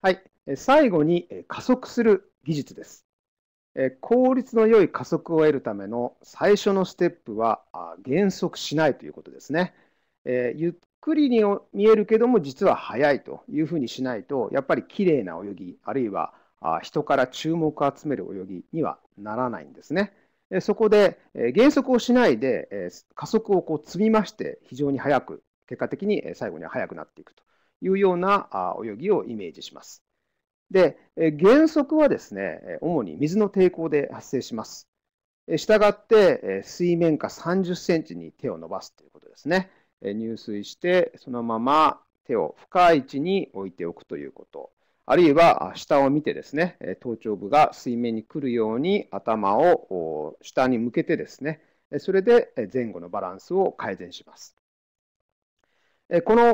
はい。最後に加速する技術です。効率の良い加速を得るための最初のステップは減速しないということですね。ゆっくりに見えるけども実は速いというふうにしないとやっぱり綺麗な泳ぎあるいは人から注目を集める泳ぎにはならないんですね。そこで減速をしないで加速をこう積みまして非常に速く結果的に最後には速くなっていくと。いうような泳ぎをイメージします。で、減速はですね、主に水の抵抗で発生します。したがって、水面下30センチに手を伸ばすということですね。入水して、そのまま手を深い位置に置いておくということ。あるいは、下を見てですね、頭頂部が水面に来るように頭を下に向けてですね、それで前後のバランスを改善します。この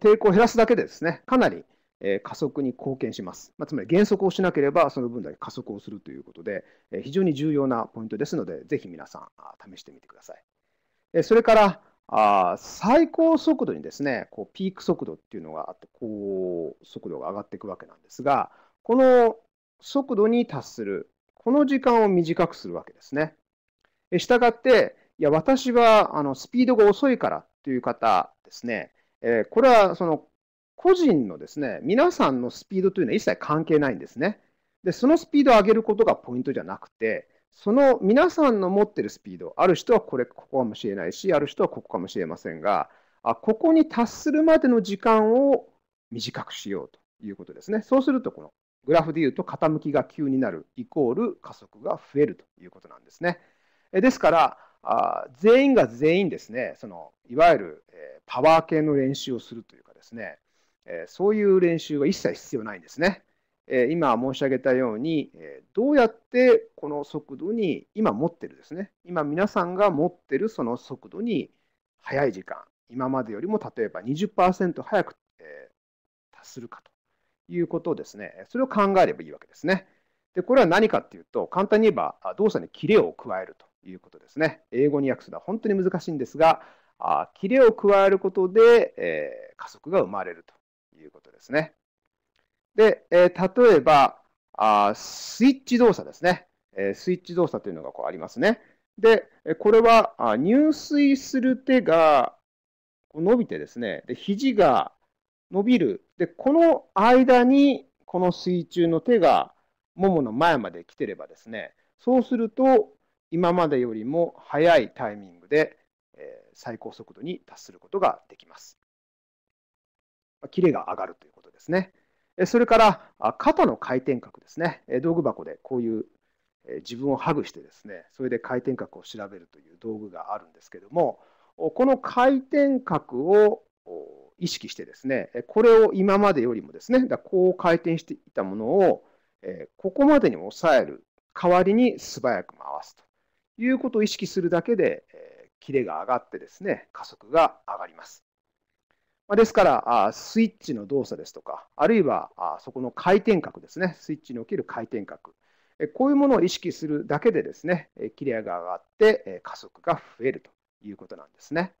抵抗を減らすだけでですね、かなり加速に貢献します。まあ、つまり減速をしなければ、その分だけ加速をするということで、非常に重要なポイントですので、ぜひ皆さん、試してみてください。それから、あ最高速度にですね、こうピーク速度っていうのがあって、こう速度が上がっていくわけなんですが、この速度に達する、この時間を短くするわけですね。したがって、いや、私はあのスピードが遅いからっていう方ですね、えー、これはその個人のですね、皆さんのスピードというのは一切関係ないんですね。で、そのスピードを上げることがポイントじゃなくて、その皆さんの持ってるスピード、ある人はこれ、ここかもしれないし、ある人はここかもしれませんが、あここに達するまでの時間を短くしようということですね。そうすると、このグラフでいうと傾きが急になるイコール加速が増えるということなんですね。ですから、あ全員が全員ですね、そのいわゆる、えパワー系の練習をするというかですね、えそういう練習は一切必要ないんですね。え今申し上げたように、えどうやってこの速度に、今持ってるですね、今皆さんが持ってるその速度に速い時間、今までよりも例えば20%早く、え達するかということですね、それを考えればいいわけですね。で、これは何かっていうと、簡単に言えば動作にキレを加えると。いうことですね。英語に訳すのは本当に難しいんですが、あキレを加えることで、えー、加速が生まれるということですね。で、えー、例えばあ、スイッチ動作ですね。えー、スイッチ動作というのがこうありますね。で、これはあ入水する手が伸びてですね、で肘が伸びる。で、この間に、この水中の手がももの前まで来てればですね、そうすると、今までよりも早いタイミングで、え最高速度に達することができます。キレが上がるということですね。それから、肩の回転角ですね。道具箱でこういう自分をハグしてですね、それで回転角を調べるという道具があるんですけども、この回転角を意識してですね、これを今までよりもですね、だこう回転していたものを、ここまでに抑える代わりに素早く回すと。いうことを意識するだけで、キレが上がってですね、加速が上がります。まですから、スイッチの動作ですとか、あるいはそこの回転角ですね、スイッチにおける回転角、こういうものを意識するだけでですね、切れが上がって加速が増えるということなんですね。